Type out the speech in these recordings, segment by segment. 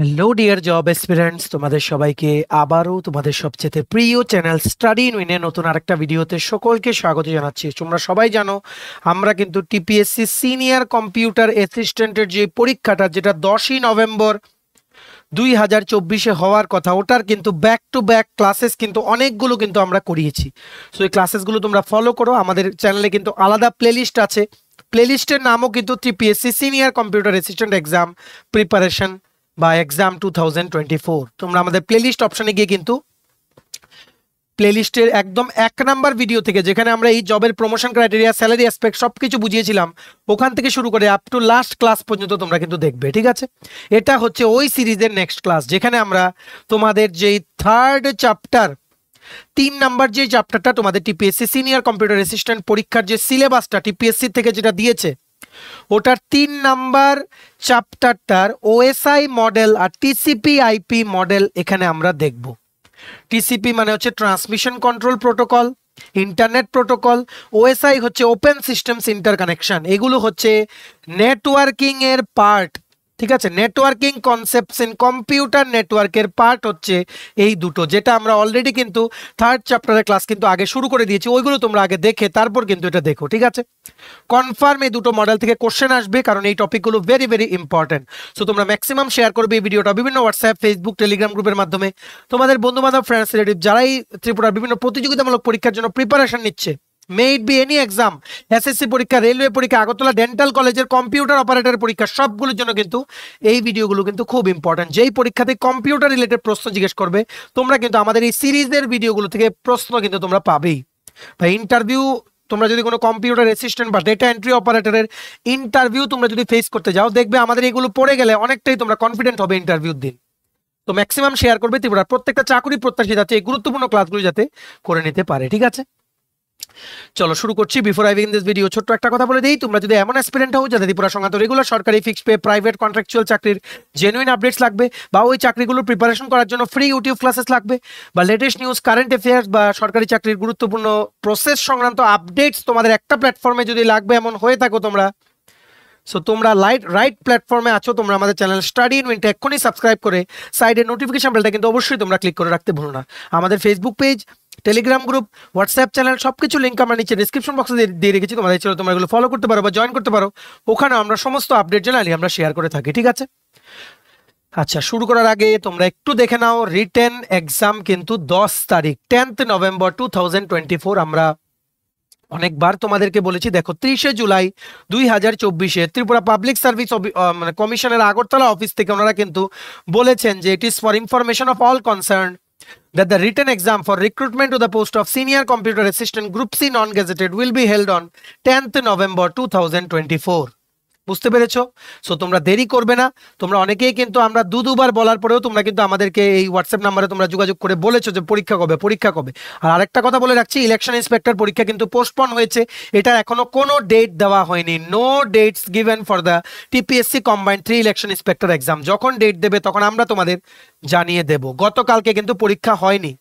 Hello dear job experience তোমাদের সবাইকে আবারও তোমাদের সবচেয়ে প্রিয় চ্যানেল স্টাডি উইনে নতুন আরেকটা ভিডিওতে সকলকে স্বাগত জানাচ্ছি তোমরা সবাই জানো আমরা কিন্তু টিপিএসসি সিনিয়র কম্পিউটার অ্যাসিস্ট্যান্টের যে পরীক্ষাটা যেটা দশই নভেম্বর দুই হাজার চব্বিশে হওয়ার কথা ওটার কিন্তু ব্যাক টু ব্যাক ক্লাসেস কিন্তু অনেকগুলো কিন্তু আমরা করিয়েছি সো এই ক্লাসেসগুলো তোমরা ফলো করো আমাদের চ্যানেলে কিন্তু আলাদা প্লেলিস্ট আছে প্লেলিস্টের নামও কিন্তু TPSC senior computer assistant exam preparation বা এক্সাম টু তোমরা আমাদের প্লেলিস্ট অপশানে গিয়ে কিন্তু প্লেলিস্টের একদম এক নাম্বার ভিডিও থেকে যেখানে আমরা এই জবের প্রমোশন ক্রাইটেরিয়া স্যালারি অ্যাসপেক্ট সব কিছু বুঝিয়েছিলাম ওখান থেকে শুরু করে আপ টু লাস্ট ক্লাস পর্যন্ত তোমরা কিন্তু দেখবে ঠিক আছে এটা হচ্ছে ওই সিরিজের নেক্সট ক্লাস যেখানে আমরা তোমাদের যেই থার্ড চ্যাপ্টার তিন নাম্বার যে চ্যাপ্টারটা তোমাদের টিপিএসসি সিনিয়র কম্পিউটার অ্যাসিস্ট্যান্ট পরীক্ষার যে সিলেবাসটা টিপিএসসি থেকে যেটা দিয়েছে ওটার তিন নাম্বার চ্যাপ্টারটার ওএসআই মডেল আর টিসিপি আইপি মডেল এখানে আমরা দেখব টিসিপি মানে হচ্ছে transmission control protocol internet protocol OSI হচ্ছে ওপেন সিস্টেমস কানেকশান এগুলো হচ্ছে নেটওয়ার্কিংয়ের পার্ট ঠিক আছে নেটওয়ার্কিং কনসেপ্টস ইন কম্পিউটার নেটওয়ার্কের পার্ট হচ্ছে এই দুটো যেটা আমরা অলরেডি কিন্তু থার্ড চ্যাপ্টারের ক্লাস কিন্তু আগে শুরু করে দিয়েছি ওইগুলো তোমরা আগে দেখে তারপর কিন্তু এটা দেখো ঠিক আছে কনফার্ম এই দুটো মডেল থেকে কোশ্চেন আসবে কারণ এই টপিকগুলো ভেরি ভেরি ইম্পর্ট্যান্ট সো তোমরা ম্যাক্সিমাম শেয়ার করবে এই ভিডিওটা বিভিন্ন হোয়াটসঅ্যাপ ফেসবুক টেলিগ্রাম গ্রুপের মাধ্যমে তোমাদের বন্ধুবান্ধব ফ্রেন্ডস রিলেটিভ যারাই ত্রিপুরার বিভিন্ন প্রতিযোগিতামূলক পরীক্ষার জন্য প্রিপারেশন নিচ্ছে maybe any exam SSC পরীক্ষা রেলওয়ে পরীক্ষা আগরতলা ডেন্টাল কলেজের কম্পিউটার অপারেটর পরীক্ষা সবগুলোর জন্য কিন্তু এই ভিডিওগুলো কিন্তু খুব ইম্পর্ট্যান্ট যেই পরীক্ষাতে কম্পিউটার রিলেটেড প্রশ্ন জিজ্ঞেস করবে তোমরা কিন্তু আমাদের এই সিরিজের ভিডিওগুলো থেকে প্রশ্ন কিন্তু তোমরা পাবেই বা ইন্টারভিউ তোমরা যদি কোনো কম্পিউটার অ্যাসিস্ট্যান্ট বা ডেটা এন্ট্রি অপারেটরের ইন্টারভিউ তোমরা যদি ফেস করতে যাও দেখবে আমাদের এগুলো পড়ে গেলে অনেকটাই তোমরা কনফিডেন্ট হবে ইন্টারভিউর দিন তো ম্যাক্সিমাম শেয়ার করবে ত্রিপুরার প্রত্যেকটা চাকরি প্রত্যাশী যাচ্ছে এই গুরুত্বপূর্ণ ক্লাসগুলো যাতে করে নিতে পারে ঠিক আছে চলো শুরু করছি বিফোর আইভিং দিস ভিডিও ছোট্ট একটা কথা বলে দিই তোমরা যদি এমন অ্যাসপিরেন্ট হও যাদের ত্রিপুরা সংঘাত রেগুলার সরকারি ফিক্সড পে প্রাইভেট কন্ট্রাকচুয়াল চাকরির জেনুইন আপডেটস লাগবে বা ওই চাকরিগুলোর প্রিপারেশন করার জন্য ফ্রি ইউটিউব ক্লাসেস লাগবে বা লেটেস্ট নিউজ কারেন্ট অ্যাফেয়ার্স বা সরকারি চাকরির গুরুত্বপূর্ণ প্রসেস সংক্রান্ত আপডেটস তোমাদের একটা প্ল্যাটফর্মে যদি লাগবে এমন হয়ে থাকো তোমরা সো তোমরা লাইট রাইট প্ল্যাটফর্মে আছো তোমরা আমাদের চ্যানেল স্টাডি উইন্টে এক্ষুনি সাবস্ক্রাইব করে সাইডে নোটিফিকেশন বেলটা কিন্তু অবশ্যই তোমরা ক্লিক করে রাখতে ভুলো না আমাদের Facebook page Telegram group WhatsApp channel সব কিছু লিঙ্ক আমরা নিচে ডিসক্রিপশন বক্সে দিয়ে রেখেছি তোমাদের ছিল তোমরা এগুলো ফলো করতে পারো বা জয়েন করতে পারো ওখানে আমরা সমস্ত আপডেট জানালি আমরা শেয়ার করে থাকি ঠিক আছে আচ্ছা শুরু করার আগে তোমরা একটু দেখে নাও রিটেন এক্সাম কিন্তু দশ তারিখ টেন্থ নভেম্বর টু আমরা অনেকবার তোমাদেরকে বলেছি দেখো ত্রিশে জুলাই দুই হাজার চব্বিশে ত্রিপুরা পাবলিক সার্ভিস মানে কমিশনের আগরতলা অফিস থেকে ওনারা কিন্তু বলেছেন যে it is for information of all concern that the written exam for recruitment to the post of senior computer assistant group C non gazetted will be held on tenth November two thousand twenty four বুঝতে পেরেছো so তোমরা দেরি করবে না তোমরা অনেকেই কিন্তু আমরা দু দুবার বলার পরেও তোমরা কিন্তু আমাদেরকে এই হোয়াটসঅ্যাপ নাম্বারে তোমরা যোগাযোগ করে বলেছো যে পরীক্ষা কবে পরীক্ষা কবে আর আরেকটা কথা বলে রাখছি ইলেকশন ইন্সপেক্টর পরীক্ষা কিন্তু পোস্টপন হয়েছে এটার এখনও কোনো ডেট দেওয়া হয়নি no dates given for the TPSC combined three election inspector exam যখন ডেট দেবে তখন আমরা তোমাদের জানিয়ে দেব গতকালকে কিন্তু পরীক্ষা হয়নি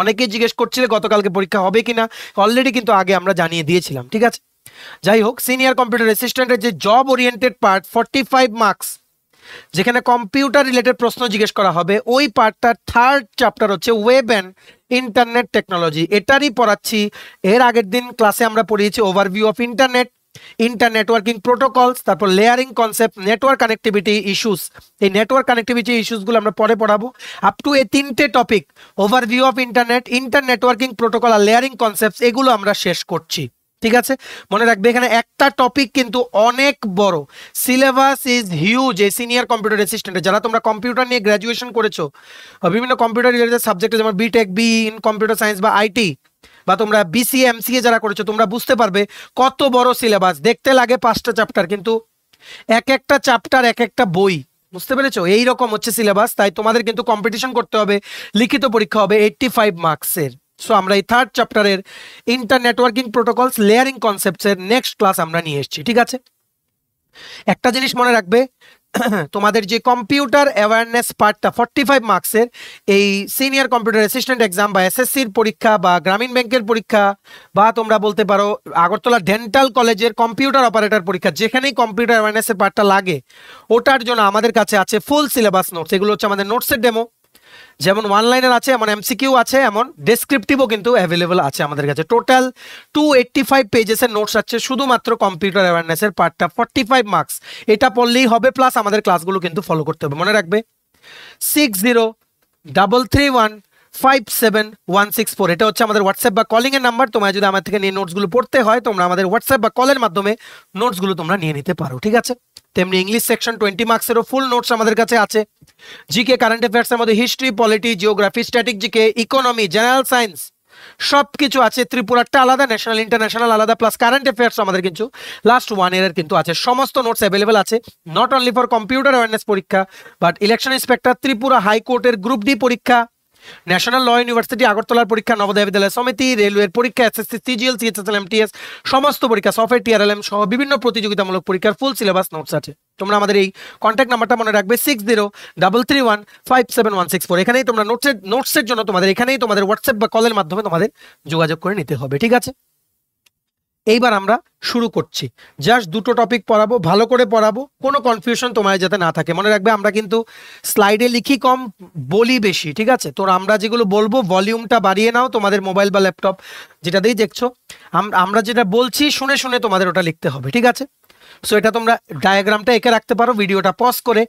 অনেকেই জিজ্ঞেস করছিলে গতকালকে পরীক্ষা হবে কিনা অলরেডি কিন্তু আগে আমরা জানিয়ে দিয়েছিলাম ঠিক আছে যাই হোক সিনিয়র কম্পিউটার অ্যাসিস্ট্যান্টের যে job oriented part forty five marks যেখানে কম্পিউটার রিলেটেড প্রশ্ন জিজ্ঞেস করা হবে ওই পার্টটার থার্ড চ্যাপ্টার হচ্ছে ওয়েব অ্যান্ড ইন্টারনেট টেকনোলজি এটারই পড়াচ্ছি এর আগের দিন ক্লাসে আমরা পড়িয়েছি overview of internet inter networking protocols তারপর layering concept network connectivity issues এই নেটওয়ার্ক কানেক্টিভিটি ইস্যুসগুলো আমরা পরে পড়াবো আপ টু এই তিনটে topic overview of internet inter networking protocol আর লেয়ারিং কনসেপ্ট এগুলো আমরা শেষ করছি ঠিক আছে মনে রাখবে এখানে একটা টপিক কিন্তু অনেক বড় সিলেবাস ইজ হিউজ এই সিনিয়র কম্পিউটার অ্যাসিস্ট্যান্টে যারা তোমরা কম্পিউটার নিয়ে গ্র্যাজুয়েশন করেছো বিভিন্ন কম্পিউটার রিলেটেড সাবজেক্টে যেমন B Tech B in computer science বা আইটি বা তোমরা বিসিএ এমসিএ যারা করেছো তোমরা বুঝতে পারবে কত বড় সিলেবাস দেখতে লাগে পাঁচটা চ্যাপ্টার কিন্তু এক একটা চ্যাপ্টার এক একটা বই বুঝতে পেরেছো এইরকম হচ্ছে সিলেবাস তাই তোমাদের কিন্তু কম্পিটিশন করতে হবে লিখিত পরীক্ষা হবে এইট্টি ফাইভ মার্কসের সো আমরা এই থার্ড চ্যাপ্টারের ইন্টার নেটওয়ার্কিং প্রোটোকলস লেয়ারিং কনসেপ্টসের নেক্সট ক্লাস আমরা নিয়ে এসেছি ঠিক আছে একটা জিনিস মনে রাখবে তোমাদের যে কম্পিউটার অ্যাওয়ারনেস পার্টটা ফর্টি ফাইভ মার্কসের এই সিনিয়র কম্পিউটার অ্যাসিস্ট্যান্ট এক্সাম বা এসএসসির পরীক্ষা বা গ্রামীণ ব্যাংকের পরীক্ষা বা তোমরা বলতে পারো আগরতলা ডেন্টাল কলেজের কম্পিউটার অপারেটর পরীক্ষা যেখানেই কম্পিউটার অ্যাওয়ারনেসের পার্টটা লাগে ওটার জন্য আমাদের কাছে আছে ফুল সিলেবাস নোটস এগুলো হচ্ছে আমাদের নোটসের ডেমো যেমন ওয়ান লাইনের আছে এমন এমসিকিউ আছে এমন ডেসক্রিপটিভও কিন্তু অ্যাভেলেবল আছে আমাদের কাছে টোটাল টু এইট্টি ফাইভ পেজেসের নোটস আছে শুধুমাত্র কম্পিউটার অ্যাওয়ারনেসের পার্টটা ফর্টি ফাইভ মার্কস এটা পড়লেই হবে প্লাস আমাদের ক্লাসগুলো কিন্তু ফলো করতে হবে মনে রাখবে six zero double three one five seven one six four এটা হচ্ছে আমাদের হোয়াটসঅ্যাপ বা কলিংয়ের নাম্বার তোমার যদি আমার থেকে নিয়ে নোটসগুলো পড়তে হয় তোমরা আমাদের হোয়াটসঅ্যাপ বা কলের মাধ্যমে নোটসগুলো তোমরা নিয়ে নিতে পারো ঠিক আছে তেমনি ইংলিশ সেকশন টোয়েন্টি মার্কসেরও ফুল নোটস আমাদের কাছে আছে জিকে কারেন্ট অ্যাফেয়ার্সের মধ্যে history polity geography static GK economy general science সব কিছু আছে ত্রিপুরারটা আলাদা ন্যাশনাল ইন্টারন্যাশনাল আলাদা প্লাস কারেন্ট অ্যাফেয়ার্স আমাদের কিন্তু লাস্ট ওয়ান ইয়ারের কিন্তু আছে সমস্ত নোটস অ্যাভেলেবেল আছে not only for computer awareness পরীক্ষা বাট ইলেকশন ইন্সপেক্টর ত্রিপুরা হাইকোর্টের গ্রুপ ডি পরীক্ষা ন্যাশনাল ল ইউনিভার্সিটি আগরতলার পরীক্ষা নবদায় বিদ্যালয় সমিতি রেলওয়ের পরীক্ষা এসএসসি সিজিএল সিএসএসএল এমটিএস সমস্ত পরীক্ষা সফের টিআরএলএম সহ বিভিন্ন প্রতিযোগিতামূলক পরীক্ষার ফুল সিলেবাস নোটস আছে তোমরা আমাদের এই কন্ট্যাক্ট নাম্বারটা মনে রাখবে six zero double three one five seven one six four এখানেই তোমরা নোটসের নোটসের জন্য তোমাদের এখানেই তোমাদের হোয়াটসঅ্যাপ বা কলের মাধ্যমে তোমাদের যোগাযোগ করে নিতে হবে ঠিক আছে এইবার আমরা শুরু করছি জাস্ট দুটো টপিক পড়াবো ভালো করে পড়াবো কোনো কনফিউশন তোমায় যাতে না থাকে মনে রাখবে আমরা কিন্তু স্লাইডে লিখি কম বলি বেশি ঠিক আছে তো আমরা যেগুলো বলবো ভলিউমটা বাড়িয়ে নাও তোমাদের মোবাইল বা ল্যাপটপ যেটা দিয়ে দেখছো আমরা যেটা বলছি শুনে শুনে তোমাদের ওটা লিখতে হবে ঠিক আছে সো এটা তোমরা ডায়াগ্রামটা এঁকে রাখতে পারো ভিডিওটা পজ করে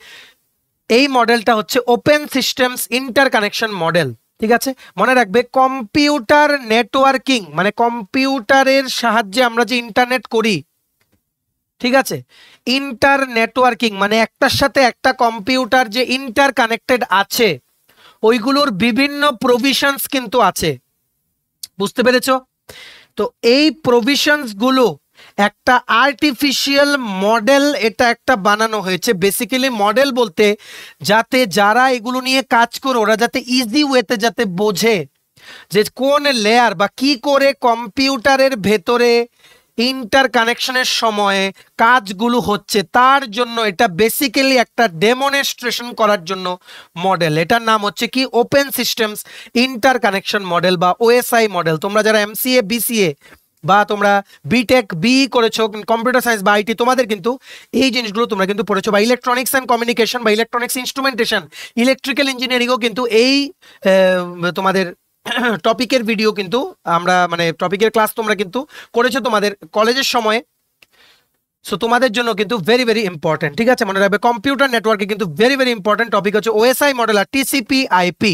এই মডেলটা হচ্ছে open systems interconnection model ঠিক আছে মনে রাখবে কম্পিউটার নেটওয়ার্কিং মানে কম্পিউটারের সাহায্যে আমরা যে ইন্টারনেট করি ঠিক আছে ইন্টার নেটওয়ার্কিং মানে একটার সাথে একটা কম্পিউটার যে ইন্টার কানেক্টেড আছে ওইগুলোর বিভিন্ন প্রভিশনস কিন্তু আছে বুঝতে পেরেছ তো এই গুলো একটা আর্টিফিশিয়াল মডেল এটা একটা বানানো হয়েছে বেসিক্যালি মডেল বলতে যাতে যারা এগুলো নিয়ে কাজ করে ওরা যাতে ইজি ওয়েতে যাতে বোঝে যে কোন লেয়ার বা কি করে কম্পিউটারের ভেতরে ইন্টার কানেকশনের সময়ে কাজগুলো হচ্ছে তার জন্য এটা বেসিক্যালি একটা ডেমনস্ট্রেশন করার জন্য মডেল এটার নাম হচ্ছে কি open systems interconnection model বা ওএসআই মডেল তোমরা যারা এমসিএ বিসিএ বা তোমরা বিটেক বি e করেছো কম্পিউটার সায়েন্স বা আইটি তোমাদের কিন্তু এই জিনিসগুলো তোমরা কিন্তু পড়েছো বা ইলেকট্রনিক্স অ্যান্ড কমিউনিকেশন বা ইলেকট্রনিক্স ইনস্ট্রুমেন্টেশন ইলেকট্রিক্যাল ইঞ্জিনিয়ারিংও কিন্তু এই তোমাদের টপিকের ভিডিও কিন্তু আমরা মানে টপিকের ক্লাস তোমরা কিন্তু করেছো তোমাদের কলেজের সময়ে সো তোমাদের জন্য কিন্তু ভেরি ভেরি ইম্পর্টেন্ট ঠিক আছে মনে রাখবে কম্পিউটার নেটওয়ার্কে কিন্তু ভেরি ভেরি ইম্পর্টেন্ট টপিক হচ্ছে ওএসআই মডেল আর টিসিপি আইপি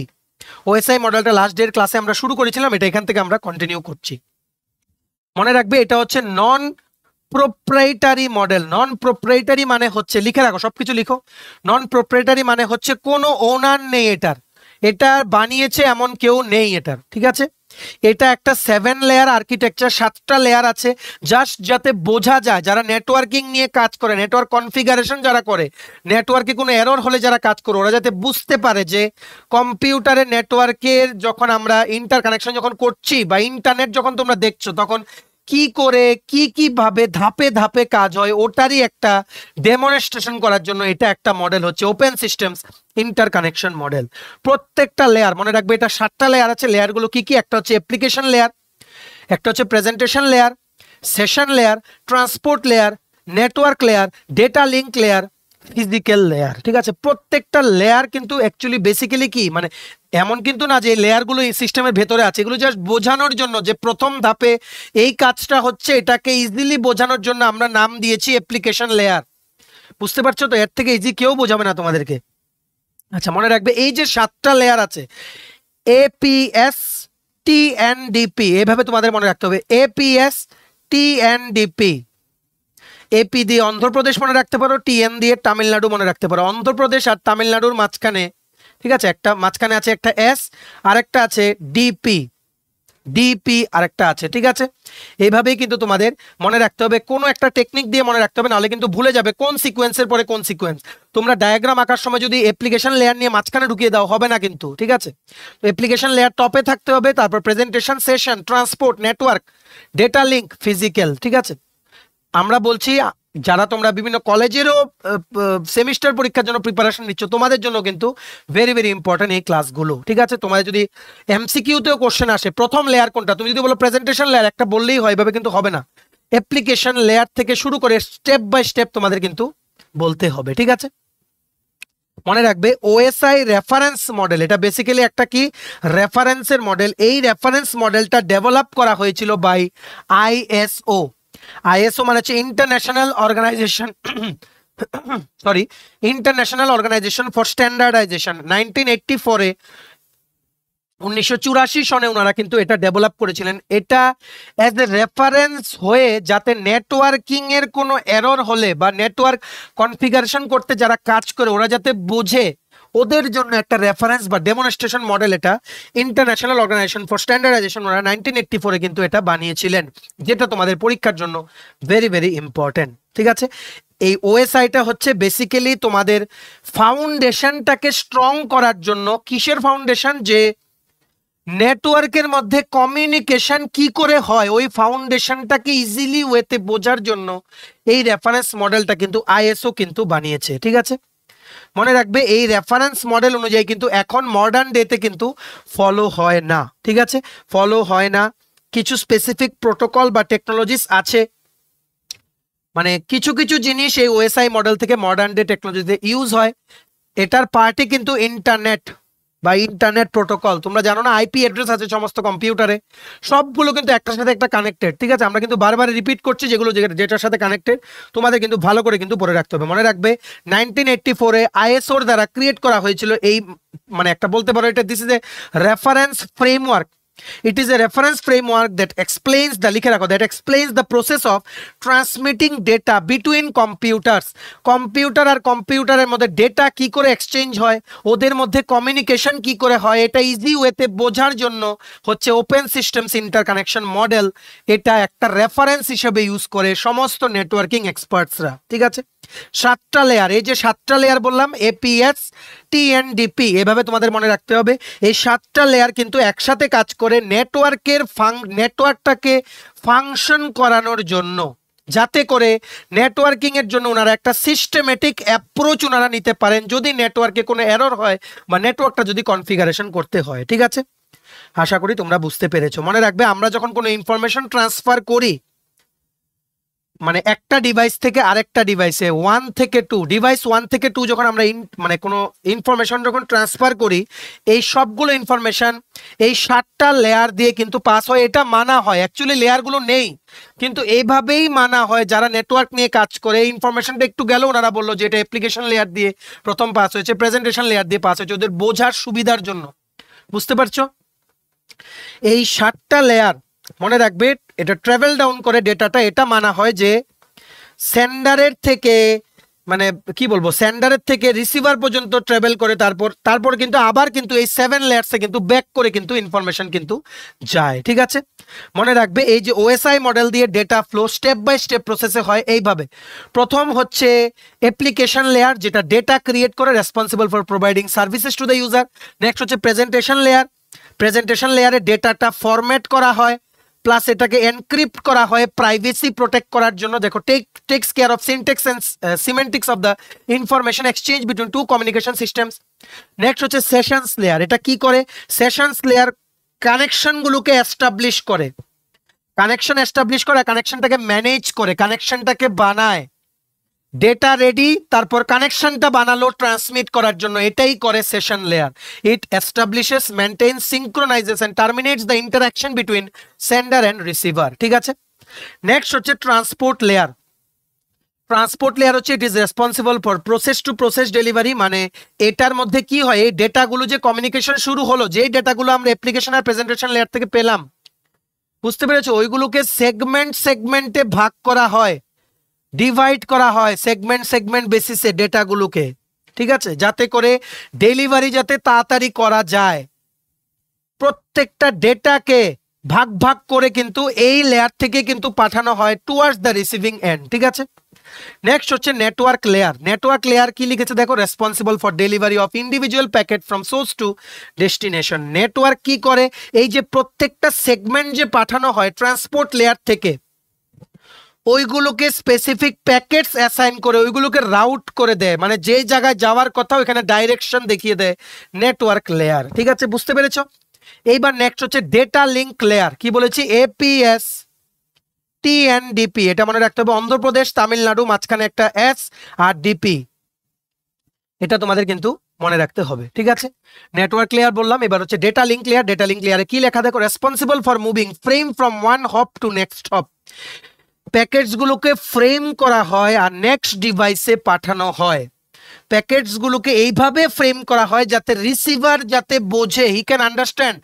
ওএসআই মডেলটা লাস্ট ডের ক্লাসে আমরা শুরু করেছিলাম এটা এখান থেকে আমরা কন্টিনিউ করছি মনে রাখবে এটা হচ্ছে non proprietary model non proprietary মানে হচ্ছে লিখে রাখো সব কিছু লিখো নন প্রোপ্রাইটারি মানে হচ্ছে কোনো ওনার নেই এটার এটা বানিয়েছে এমন কেউ নেই এটার ঠিক আছে এটা একটা সেভেন লেয়ার আর্কিটেকচার সাতটা লেয়ার আছে জাস্ট যাতে বোঝা যায় যারা নেটওয়ার্কিং নিয়ে কাজ করে নেটওয়ার্ক কনফিগারেশন যারা করে নেটওয়ার্কে কোনো এরর হলে যারা কাজ করে ওরা যাতে বুঝতে পারে যে কম্পিউটারে নেটওয়ার্কের যখন আমরা ইন্টার কানেকশন যখন করছি বা ইন্টারনেট যখন তোমরা দেখছো তখন কি করে কি কিভাবে ধাপে ধাপে কাজ হয় ওটারই একটা ডেমনস্ট্রেশন করার জন্য এটা একটা মডেল হচ্ছে ওপেন সিস্টেমস ইন্টারকানেকশন মডেল প্রত্যেকটা লেয়ার মনে রাখবে এটা সাতটা লেয়ার আছে লেয়ারগুলো কি কি একটা হচ্ছে অ্যাপ্লিকেশন লেয়ার একটা হচ্ছে presentation layer session layer transport layer network layer data link layer physical layer ঠিক আছে প্রত্যেকটা লেয়ার কিন্তু অ্যাকচুয়ালি বেসিক্যালি কি মানে এমন কিন্তু না যে লেয়ারগুলো এই সিস্টেমের ভেতরে আছে এগুলো জাস্ট বোঝানোর জন্য যে প্রথম ধাপে এই কাজটা হচ্ছে এটাকে ইজিলি বোঝানোর জন্য আমরা নাম দিয়েছি অ্যাপ্লিকেশন লেয়ার বুঝতে পারছো তো এর থেকে ইজি কেউ বোঝাবে না তোমাদেরকে আচ্ছা মনে রাখবে এই যে সাতটা লেয়ার আছে এপিএস টিএনডিপি এভাবে তোমাদের মনে রাখতে হবে এপিএস টিএনডিপি এপি দিয়ে অন্ধ্রপ্রদেশ মনে রাখতে পারো টিএন দিয়ে তামিলনাড়ু মনে রাখতে পারো অন্ধ্রপ্রদেশ আর তামিলনাড়ুর মাঝখানে ঠিক আছে একটা মাঝখানে আছে একটা এস আর একটা আছে ডিপি ডিপি আর একটা আছে ঠিক আছে এইভাবেই কিন্তু তোমাদের মনে রাখতে হবে কোনো একটা টেকনিক দিয়ে মনে রাখতে হবে নাহলে কিন্তু ভুলে যাবে কোন সিকোয়েন্সের পরে কোন সিকোয়েন্স তোমরা ডায়াগ্রাম আঁকার সময় যদি অ্যাপ্লিকেশন লেয়ার নিয়ে মাঝখানে ঢুকিয়ে দাও হবে না কিন্তু ঠিক আছে অ্যাপ্লিকেশন লেয়ার টপে থাকতে হবে তারপর presentation session transport network data link physical ঠিক আছে আমরা বলছি যারা তোমরা বিভিন্ন কলেজেরও সেমিস্টার পরীক্ষার জন্য প্রিপারেশন নিচ্ছ তোমাদের জন্য কিন্তু ভেরি ভেরি ইম্পর্টেন্ট এই ক্লাসগুলো ঠিক আছে তোমাদের যদি এমসিকিউতেও কোশ্চেন আসে প্রথম লেয়ার কোনটা তুমি যদি বলো প্রেজেন্টেশন লেয়ার একটা বললেই হয় এভাবে কিন্তু হবে না অ্যাপ্লিকেশন লেয়ার থেকে শুরু করে স্টেপ বাই স্টেপ তোমাদের কিন্তু বলতে হবে ঠিক আছে মনে রাখবে ওএসআই রেফারেন্স মডেল এটা বেসিক্যালি একটা কি রেফারেন্সের মডেল এই রেফারেন্স মডেলটা ডেভেলপ করা হয়েছিল বাই আইএসও আইএসও মানে হচ্ছে international organisation sorry international organisation for standardisation nineteen eighty ফোরে উনিশশো সনে ওনারা কিন্তু এটা ডেভেলপ করেছিলেন এটা অ্যাজ এ রেফারেন্স হয়ে যাতে নেটওয়ার্কিংয়ের কোনো এরর হলে বা নেটওয়ার্ক কনফিগারেশন করতে যারা কাজ করে ওরা যাতে বোঝে ওদের জন্য একটা রেফারেন্স বা ডেমনস্ট্রেশন মডেল এটা ইন্টারন্যাশনাল অর্গানাইজেশন ফর স্ট্যান্ডার্ডাইজেশন ওরা নাইনটিন এইটটি ফোরে কিন্তু এটা বানিয়েছিলেন যেটা তোমাদের পরীক্ষার জন্য ভেরি ভেরি ইম্পর্ট্যান্ট ঠিক আছে এই ওএসআইটা হচ্ছে বেসিক্যালি তোমাদের ফাউন্ডেশনটাকে স্ট্রং করার জন্য কিসের ফাউন্ডেশন যে নেটওয়ার্কের মধ্যে কমিউনিকেশন কি করে হয় ওই ফাউন্ডেশনটাকে ইজিলি ওয়েতে বোঝার জন্য এই রেফারেন্স মডেলটা কিন্তু আইএসও কিন্তু বানিয়েছে ঠিক আছে মনে রাখবে এই রেফারেন্স মডেল অনুযায়ী কিন্তু এখন মডার্ন ডেতে কিন্তু ফলো হয় না ঠিক আছে ফলো হয় না কিছু স্পেসিফিক প্রোটোকল বা টেকনোলজিস আছে মানে কিছু কিছু জিনিস এই ওএসআই মডেল থেকে মডার্ন ডে টেকনোলজিতে ইউজ হয় এটার পার্টে কিন্তু ইন্টারনেট বা ইন্টারনেট প্রোটোকল তোমরা জানো না আইপি অ্যাড্রেস আছে সমস্ত কম্পিউটারে সবগুলো কিন্তু একটার সাথে একটা কানেক্টেড ঠিক আছে আমরা কিন্তু বারবার রিপিট করছি যেগুলো যেটার সাথে কানেক্টেড তোমাদের কিন্তু ভালো করে কিন্তু পরে রাখতে হবে মনে রাখবে নাইনটিন এইটটি ফোরে আইএসওর দ্বারা ক্রিয়েট করা হয়েছিল এই মানে একটা বলতে পারো এটা this is a reference framework It is a reference framework that explains the likhe that explains the process of transmitting data between computers. Computer আর কম্পিউটারের মধ্যে ডেটা কি করে এক্সচেঞ্জ হয় ওদের মধ্যে কমিউনিকেশন কি করে হয় এটা ইজি ওয়েতে বোঝার জন্য হচ্ছে open systems interconnection model এটা একটা রেফারেন্স হিসেবে ইউজ করে সমস্ত নেটওয়ার্কিং এক্সপার্টসরা ঠিক আছে সাতটা লেয়ার এই যে সাতটা লেয়ার বললাম এপিএস টিএনডিপি এভাবে তোমাদের মনে রাখতে হবে এই সাতটা লেয়ার কিন্তু একসাথে কাজ করে নেটওয়ার্কের ফাং নেটওয়ার্কটাকে ফাংশন করানোর জন্য যাতে করে নেটওয়ার্কিংয়ের জন্য ওনারা একটা সিস্টেমেটিক অ্যাপ্রোচ ওনারা নিতে পারেন যদি নেটওয়ার্কে কোনো অ্যারর হয় বা নেটওয়ার্কটা যদি কনফিগারেশন করতে হয় ঠিক আছে আশা করি তোমরা বুঝতে পেরেছো মনে রাখবে আমরা যখন কোনো ইনফরমেশন ট্রান্সফার করি মানে একটা ডিভাইস থেকে আরেকটা ডিভাইসে ওয়ান থেকে টু ডিভাইস ওয়ান থেকে টু যখন আমরা মানে কোনো ইনফরমেশন যখন ট্রান্সফার করি এই সবগুলো ইনফরমেশান এই সাতটা লেয়ার দিয়ে কিন্তু পাস হয় এটা মানা হয় অ্যাকচুয়ালি লেয়ারগুলো নেই কিন্তু এইভাবেই মানা হয় যারা নেটওয়ার্ক নিয়ে কাজ করে এই ইনফরমেশানটা একটু গেল ওনারা বললো যে এটা অ্যাপ্লিকেশন লেয়ার দিয়ে প্রথম পাস হয়েছে প্রেজেন্টেশন লেয়ার দিয়ে পাস হয়েছে ওদের বোঝার সুবিধার জন্য বুঝতে পারছো এই সাতটা লেয়ার মনে রাখবে এটা ট্রাভেল ডাউন করে ডেটাটা এটা মানা হয় যে স্যান্ডারের থেকে মানে কি বলবো স্যান্ডারের থেকে রিসিভার পর্যন্ত ট্রাভেল করে তারপর তারপর কিন্তু আবার কিন্তু এই সেভেন লেয়ার্সে কিন্তু ব্যাক করে কিন্তু ইনফরমেশন কিন্তু যায় ঠিক আছে মনে রাখবে এই যে ওএসআই মডেল দিয়ে data flow step by step প্রসেসে হয় এইভাবে প্রথম হচ্ছে অ্যাপ্লিকেশন লেয়ার যেটা ডেটা ক্রিয়েট করে responsible for providing services to the user next হচ্ছে প্রেজেন্টেশন লেয়ার প্রেজেন্টেশন লেয়ারে ডেটাটা ফরম্যাট করা হয় প্লাস এটাকে এনক্রিপ্ট করা হয় প্রাইভেসি প্রোটেক্ট করার জন্য দেখো take takes care of syntax and semantics of the information exchange between two communication systems next হচ্ছে সেশনস লেয়ার এটা কি করে সেশনস লেয়ার কানেকশনগুলোকে এস্টাবলিশ করে কানেকশন এস্টাবলিশ করে কানেকশনটাকে ম্যানেজ করে কানেকশনটাকে বানায় ডেটা রেডি তারপর কানেকশনটা বানালো ট্রান্সমিট করার জন্য এটাই করে session layer it establishes maintain synchronises and terminates the interaction between sender and receiver ঠিক আছে নেক্সট হচ্ছে ট্রান্সপোর্ট লেয়ার ট্রান্সপোর্ট লেয়ার হচ্ছে it is responsible for process to process delivery মানে এটার মধ্যে কি হয় এই ডেটাগুলো যে কমিউনিকেশন শুরু হলো যেই ডেটাগুলো আমরা অ্যাপ্লিকেশন আর প্রেজেন্টেশন লেয়ার থেকে পেলাম বুঝতে পেরেছো ওইগুলোকে সেগমেন্ট সেগমেন্টে ভাগ করা হয় ডিভাইড করা হয় সেগমেন্ট সেগমেন্ট বেসিসে ডেটাগুলোকে ঠিক আছে যাতে করে ডেলিভারি যাতে তাড়াতাড়ি করা যায় প্রত্যেকটা ডেটাকে ভাগ ভাগ করে কিন্তু এই লেয়ার থেকে কিন্তু পাঠানো হয় টুয়ার্ডস দ্য রিসিভিং এন্ড ঠিক আছে নেক্সট হচ্ছে নেটওয়ার্ক লেয়ার নেটওয়ার্ক লেয়ার কি লিখেছে দেখো responsible for delivery of individual packet from source to destination network কি করে এই যে প্রত্যেকটা সেগমেন্ট যে পাঠানো হয় ট্রান্সপোর্ট লেয়ার থেকে ওইগুলোকে স্পেসিফিক প্যাকেটস অ্যাসাইন করে ওইগুলোকে রাউট করে দেয় মানে যে জায়গায় যাওয়ার কথা ওইখানে ডাইরেকশন দেখিয়ে দেয় নেটওয়ার্ক লেয়ার ঠিক আছে বুঝতে পেরেছ এইবার নেক্সট হচ্ছে ডেটা লিঙ্ক লেয়ার কি বলেছি এপিএস টিএনডিপি এটা মনে রাখতে হবে অন্ধ্রপ্রদেশ তামিলনাড়ু মাঝখানে একটা এস আর ডিপি এটা তোমাদের কিন্তু মনে রাখতে হবে ঠিক আছে নেটওয়ার্ক লেয়ার বললাম এবার হচ্ছে data link layer data link লেয়ারে কি লেখা দেখো responsible for moving frame from one hop to next hop প্যাকেটসগুলোকে ফ্রেম করা হয় আর নেক্সট ডিভাইসে পাঠানো হয় প্যাকেটসগুলোকে এইভাবে ফ্রেম করা হয় যাতে রিসিভার যাতে বোঝে হি ক্যান আন্ডারস্ট্যান্ড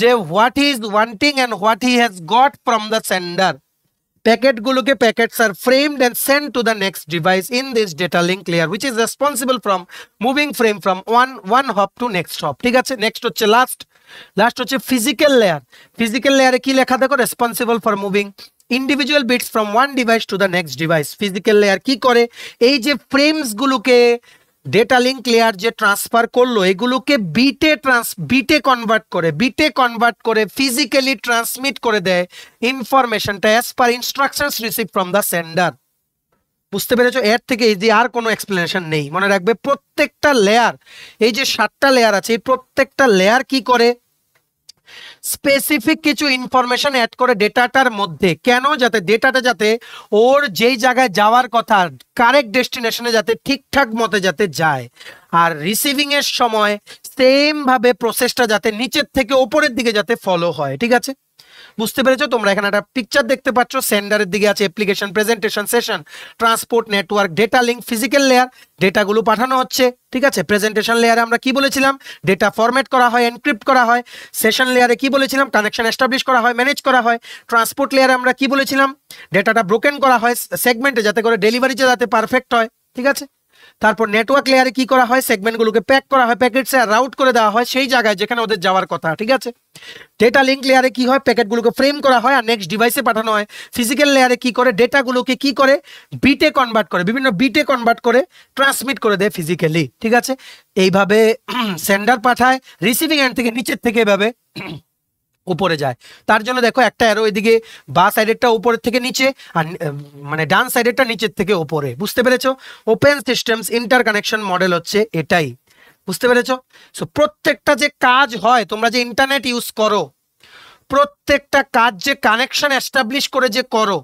যে what is wanting and what he has got from the sender প্যাকেটগুলোকে প্যাকেটস আর framed and send to the next device in this data link layer which is responsible from moving frame from one one hop to next hop ঠিক আছে next হচ্ছে last last হচ্ছে physical layer physical লেয়ারে কি লেখা দেখো responsible for moving individual bits from one device two the next device physical layer কি করে এই যে ফ্রেমসগুলোকে ডেটা লিঙ্ক লেয়ার যে ট্রান্সফার করলো এগুলোকে বিটে ট্রান্স বিটে কনভার্ট করে বিটে কনভার্ট করে ফিজিক্যালি ট্রান্সমিট করে দেয় ইনফরমেশনটা as per instructions receive from the sender বুঝতে পেরেছ এর থেকে এই যে আর কোনো এক্সপ্লেনেশন নেই মনে রাখবে প্রত্যেকটা লেয়ার এই যে সাতটা লেয়ার আছে এই প্রত্যেকটা লেয়ার কি করে স্পেসিফিক কিছু ইনফরমেশন অ্যাড করে ডেটাটার মধ্যে কেন যাতে ডেটাটা যাতে ওর যেই জায়গায় যাওয়ার কথা কারেক্ট ডেস্টিনেশনে যাতে ঠিকঠাক মতে যাতে যায় আর রিসিভিংয়ের সময় সেমভাবে প্রসেসটা যাতে নিচের থেকে ওপরের দিকে যাতে ফলো হয় ঠিক আছে বুঝতে পেরেছো তোমরা এখানে একটা পিকচার দেখতে পাচ্ছ সেন্ডারের দিকে আছে application presentation session transport network data link physical layer ডেটাগুলো পাঠানো হচ্ছে ঠিক আছে প্রেজেন্টেশন লেয়ারে আমরা কি বলেছিলাম ডেটা ফরম্যাট করা হয় এনক্রিপ্ট করা হয় সেশন লেয়ারে কি বলেছিলাম কানেকশন এস্টাবলিশ করা হয় ম্যানেজ করা হয় ট্রান্সপোর্ট লেয়ারে আমরা কি বলেছিলাম ডেটাটা ব্রোকেন করা হয় সেগমেন্টে যাতে করে ডেলিভারিটা যাতে পারফেক্ট হয় ঠিক আছে তারপর নেটওয়ার্ক লেয়ারে কি করা হয় সেগমেন্টগুলোকে প্যাক করা হয় প্যাকেটসে রাউট করে দেওয়া হয় সেই জায়গায় যেখানে ওদের যাওয়ার কথা ঠিক আছে ডেটা লিঙ্ক লেয়ারে কি হয় প্যাকেটগুলোকে ফ্রেম করা হয় আর নেক্সট ডিভাইসে পাঠানো হয় ফিজিক্যাল লেয়ারে কি করে ডেটাগুলোকে কি করে বিটে কনভার্ট করে বিভিন্ন বিটে কনভার্ট করে ট্রান্সমিট করে দেয় ফিজিক্যালি ঠিক আছে এইভাবে সেন্ডার পাঠায় রিসিভিং এন্ড থেকে নিচের থেকে এভাবে উপরে যায় তার জন্য দেখো একটা অ্যারো এদিকে বা সাইডেরটা উপরের থেকে নিচে আর মানে ডান সাইডেরটা নিচের থেকে ওপরে বুঝতে পেরেছ open systems interconnection model হচ্ছে এটাই বুঝতে পেরেছ সো প্রত্যেকটা যে কাজ হয় তোমরা যে ইন্টারনেট ইউজ করো প্রত্যেকটা কাজ যে কানেকশন অ্যাস্টাবলিশ করে যে করো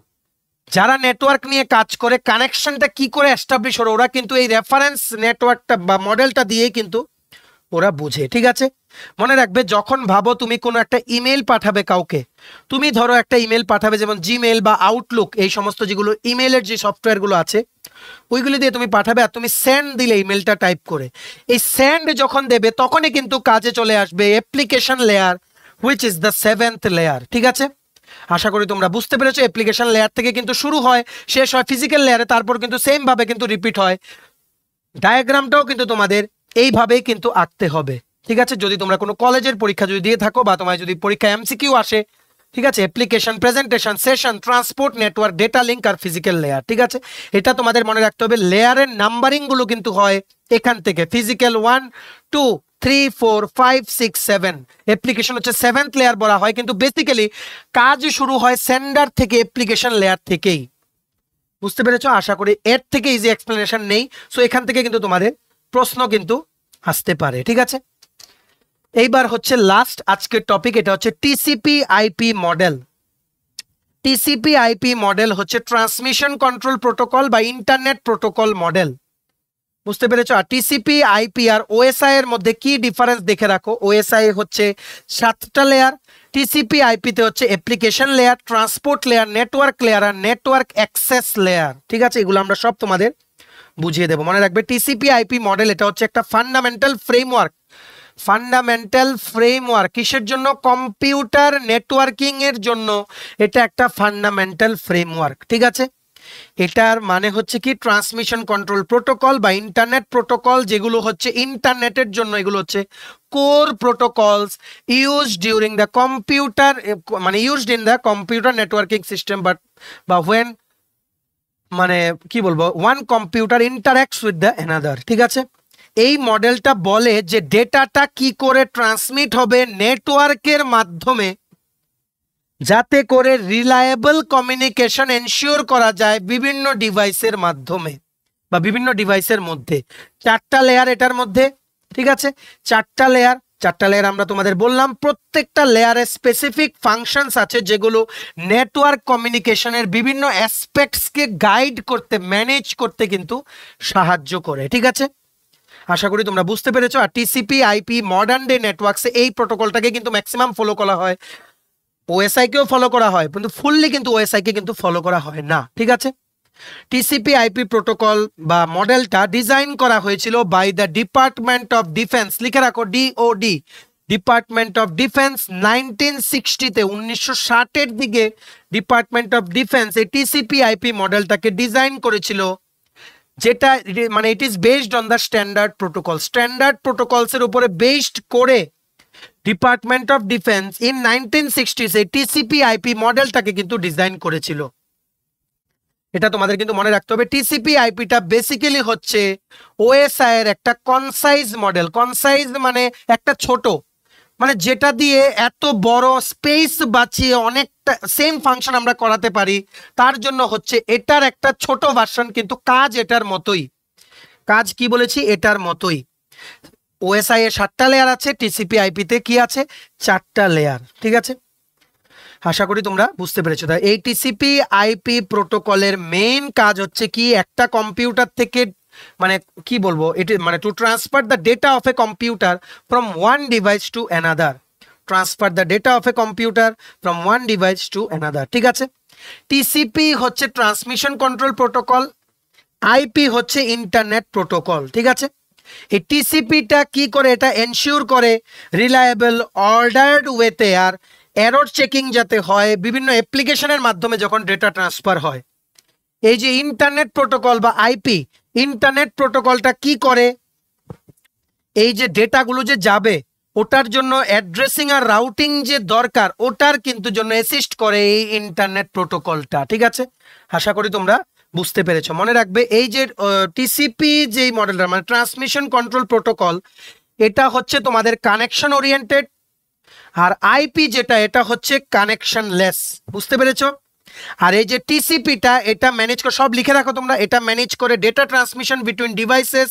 যারা নেটওয়ার্ক নিয়ে কাজ করে কানেকশনটা কি করে অ্যাস্টাবলিশ করো ওরা কিন্তু এই রেফারেন্স নেটওয়ার্কটা বা মডেলটা দিয়েই কিন্তু ওরা বুঝে ঠিক আছে মনে রাখবে যখন ভাবো তুমি কোনো একটা ইমেল পাঠাবে কাউকে তুমি ধরো একটা ইমেল পাঠাবে যেমন জিমেল বা আউটলুক এই সমস্ত যেগুলো ইমেলের যে সফটওয়্যারগুলো আছে ওইগুলি দিয়ে তুমি পাঠাবে আর তুমি স্যান্ড দিলে ইমেলটা টাইপ করে এই স্যান্ড যখন দেবে তখনই কিন্তু কাজে চলে আসবে application layer which is the seventh layer ঠিক আছে আশা করি তোমরা বুঝতে পেরেছো অ্যাপ্লিকেশন লেয়ার থেকে কিন্তু শুরু হয় শেষ হয় ফিজিক্যাল লেয়ারে তারপর কিন্তু সেমভাবে কিন্তু রিপিট হয় ডায়াগ্রামটাও কিন্তু তোমাদের এইভাবেই কিন্তু আঁকতে হবে ঠিক আছে যদি তোমরা কোনো কলেজের পরীক্ষা যদি দিয়ে থাকো বা তোমার যদি পরীক্ষা এমসিকিউ আসে ঠিক আছে application presentation session transport network data link আর ফিজিক্যাল লেয়ার ঠিক আছে এটা তোমাদের মনে রাখতে হবে লেয়ারের নাম্বারিংগুলো কিন্তু হয় এখান থেকে physical one two three four five six seven application হচ্ছে সেভেন্থ লেয়ার বলা হয় কিন্তু বেসিক্যালি কাজ শুরু হয় সেন্ডার থেকে অ্যাপ্লিকেশন লেয়ার থেকেই বুঝতে পেরেছ আশা করি এর থেকে ইজি এক্সপ্লেনেশন নেই সো এখান থেকে কিন্তু তোমাদের প্রশ্ন কিন্তু আসতে পারে ঠিক আছে এইবার হচ্ছে লাস্ট আজকের টপিক এটা হচ্ছে TCP IP model TCP IP model হচ্ছে ট্রান্সমিশন কন্ট্রোল প্রোটোকল বা ইন্টারনেট প্রোটোকল মডেল বুঝতে পেরেছ আর টিসিপি আইপি আর ওএসআই এর মধ্যে কি ডিফারেন্স দেখে রাখো ওএসআই হচ্ছে সাতটা লেয়ার টিসিপি আইপিতে হচ্ছে application layer transport layer network layer আর নেটওয়ার্ক অ্যাক্সেস লেয়ার ঠিক আছে এগুলো আমরা সব তোমাদের বুঝিয়ে দেবো মনে রাখবে টিসিপি আইপি মডেল এটা হচ্ছে একটা ফান্ডামেন্টাল ফ্রেমওয়ার্ক ফান্ডামেন্টাল ফ্রেমওয়ার্ক কিসের জন্য কম্পিউটার নেটওয়ার্কিংয়ের জন্য এটা একটা ফান্ডামেন্টাল ফ্রেমওয়ার্ক ঠিক আছে এটার মানে হচ্ছে কি ট্রান্সমিশন কন্ট্রোল প্রোটোকল বা ইন্টারনেট প্রোটোকল যেগুলো হচ্ছে ইন্টারনেটের জন্য এগুলো হচ্ছে core protocols use during the computer মানে used in the computer networking system but বা হোয়েন মানে কি বলবো one computer interacts with the another ঠিক আছে এই মডেলটা বলে যে ডেটাটা কি করে ট্রান্সমিট হবে নেটওয়ার্কের মাধ্যমে যাতে করে রিলায়েবল কমিউনিকেশন এনশিওর করা যায় বিভিন্ন ডিভাইসের মাধ্যমে বা বিভিন্ন ডিভাইসের মধ্যে চারটা লেয়ার এটার মধ্যে ঠিক আছে চারটা লেয়ার চারটা লেয়ার আমরা তোমাদের বললাম প্রত্যেকটা লেয়ারে স্পেসিফিক ফাংশনস আছে যেগুলো নেটওয়ার্ক কমিউনিকেশনের বিভিন্ন অ্যাসপেক্টসকে গাইড করতে ম্যানেজ করতে কিন্তু সাহায্য করে ঠিক আছে আশা করি তোমরা বুঝতে পেরেছো আর টিসিপি আইপি মডার্ন ডে নেটওয়ার্কসে এই প্রোটোকলটাকে কিন্তু ম্যাক্সিমাম ফলো করা হয় ওএসআইকেও ফলো করা হয় কিন্তু ফুললি কিন্তু ওএসআইকে কিন্তু ফলো করা হয় না ঠিক আছে টিসিপি আইপি প্রোটোকল বা মডেলটা ডিজাইন করা হয়েছিল by the department of defence লিখে রাখো DOD department of defence nineteen সিক্সটিতে উনিশশো ষাটের দিকে ডিপার্টমেন্ট অফ ডিফেন্স এই টিসিপি আইপি মডেলটাকে ডিজাইন করেছিল যেটা মানে it is based on the standard protocol standard প্রোটোকলসের উপরে বেসড করে department of defence in nineteen এই টিসিপি আইপি মডেলটাকে কিন্তু ডিজাইন করেছিল এটা তোমাদের কিন্তু মনে রাখতে হবে টিসিপি আইপিটা বেসিক্যালি হচ্ছে ওএসআই এর একটা কনসাইজ মডেল কনসাইজ মানে একটা ছোট মানে যেটা দিয়ে এত বড় স্পেস বাঁচিয়ে অনেকটা সেম ফাংশন আমরা করাতে পারি তার জন্য হচ্ছে এটার একটা ছোট ভার্সন কিন্তু কাজ এটার মতোই কাজ কি বলেছি এটার মতোই ওএসআই এ সাতটা লেয়ার আছে টিসিপি আইপিতে কি আছে চারটা লেয়ার ঠিক আছে আশা করি তোমরা বুঝতে পেরেছো তাই এই টিসিপি আইপি প্রোটোকলের মেইন কাজ হচ্ছে কি একটা কম্পিউটার থেকে মানে কি বলবো এটি মানে to transfer the data of a computer from one device to another transfer the data of a computer from one device to another ঠিক আছে টিসিপি হচ্ছে ট্রান্সমিশন কন্ট্রোল প্রোটোকল আইপি হচ্ছে ইন্টারনেট প্রোটোকল ঠিক আছে এই টিসিপিটা কি করে এটা এনশিওর করে রিলায়েবল অর্ডার্ড ওয়েতে আর এরর চেকিং যাতে হয় বিভিন্ন অ্যাপ্লিকেশনের মাধ্যমে যখন ডেটা ট্রান্সফার হয় এই যে ইন্টারনেট প্রোটোকল বা আইপি ইন্টারনেট প্রোটোকলটা কি করে এই যে ডেটাগুলো যে যাবে ওটার জন্য অ্যাড্রেসিং আর রাউটিং যে দরকার ওটার কিন্তু জন্য অ্যাসিস্ট করে এই ইন্টারনেট প্রোটোকলটা ঠিক আছে আশা করি তোমরা বুঝতে পেরেছ মনে রাখবে এই যে টিসিপি যেই মডেলটা মানে ট্রান্সমিশন কন্ট্রোল প্রোটোকল এটা হচ্ছে তোমাদের কানেকশন ওরিয়েন্টেড আর আইপি যেটা এটা হচ্ছে কানেকশন লেস বুঝতে পেরেছ আর এই যে টিসিপিটা এটা ম্যানেজ করে সব লিখে রাখো তোমরা এটা ম্যানেজ করে ডেটা ট্রান্সমিশন বিটুইন ডিভাইসেস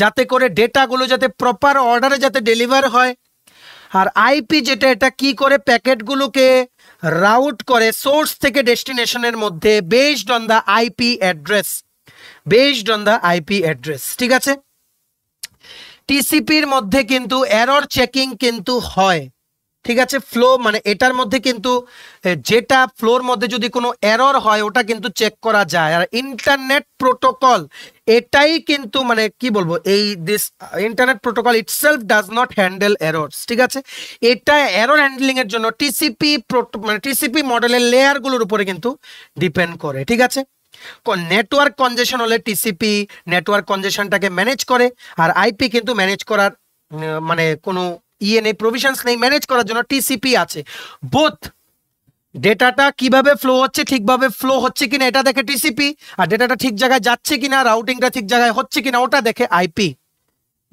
যাতে করে ডেটাগুলো যাতে প্রপার অর্ডারে যাতে ডেলিভার হয় আর আইপি যেটা এটা কি করে প্যাকেটগুলোকে রাউট করে সোর্স থেকে ডেস্টিনেশনের মধ্যে based on the IP address based on the IP address ঠিক আছে টিসিপির মধ্যে কিন্তু এরর চেকিং কিন্তু হয় ঠিক আছে ফ্লো মানে এটার মধ্যে কিন্তু যেটা ফ্লোর মধ্যে যদি কোনো এরর হয় ওটা কিন্তু চেক করা যায় আর ইন্টারনেট প্রোটোকল এটাই কিন্তু মানে কি বলবো এই this internet protocol itself does not handle errors ঠিক আছে এটা এরর হ্যান্ডলিংয়ের জন্য টিসিপি মানে টিসিপি মডেলের লেয়ারগুলোর উপরে কিন্তু ডিপেন্ড করে ঠিক আছে নেটওয়ার্ক কনজেশন হলে টিসিপি নেটওয়ার্ক কনজেশনটাকে ম্যানেজ করে আর আইপি কিন্তু ম্যানেজ করার মানে কোনো ইয়ে নেই প্রভিশনস নেই ম্যানেজ করার জন্য টিসিপি আছে বোথ ডেটাটা কিভাবে ফ্লো হচ্ছে ঠিকভাবে ফ্লো হচ্ছে কিনা এটা দেখে টিসিপি আর ডেটাটা ঠিক জায়গায় যাচ্ছে কিনা রাউটিংটা ঠিক জায়গায় হচ্ছে কিনা ওটা দেখে আইপি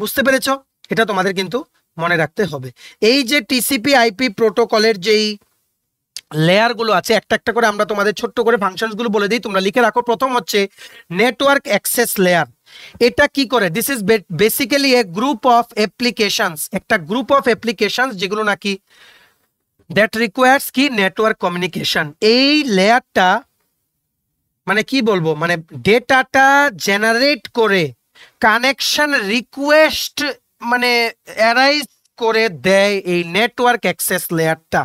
বুঝতে পেরেছ এটা তোমাদের কিন্তু মনে রাখতে হবে এই যে টিসিপি আইপি প্রোটোকলের যেই লেয়ারগুলো আছে একটা একটা করে আমরা তোমাদের ছোট্ট করে ফাংশনসগুলো বলে দিই তোমরা লিখে রাখো প্রথম হচ্ছে নেটওয়ার্ক অ্যাক্সেস লেয়ার এটা কি করে this is basically a group of applications একটা গ্রুপ অফ অ্যাপ্লিকেশনস যেগুলো নাকি দ্যাট রিকোয়ার্স কি নেটওয়ার্ক কমিউনিকেশন এই লেয়ারটা মানে কি বলবো মানে ডেটাটা জেনারেট করে কানেকশন রিকোয়েস্ট মানে অ্যারাইজ করে দেয় এই নেটওয়ার্ক অ্যাক্সেস লেয়ারটা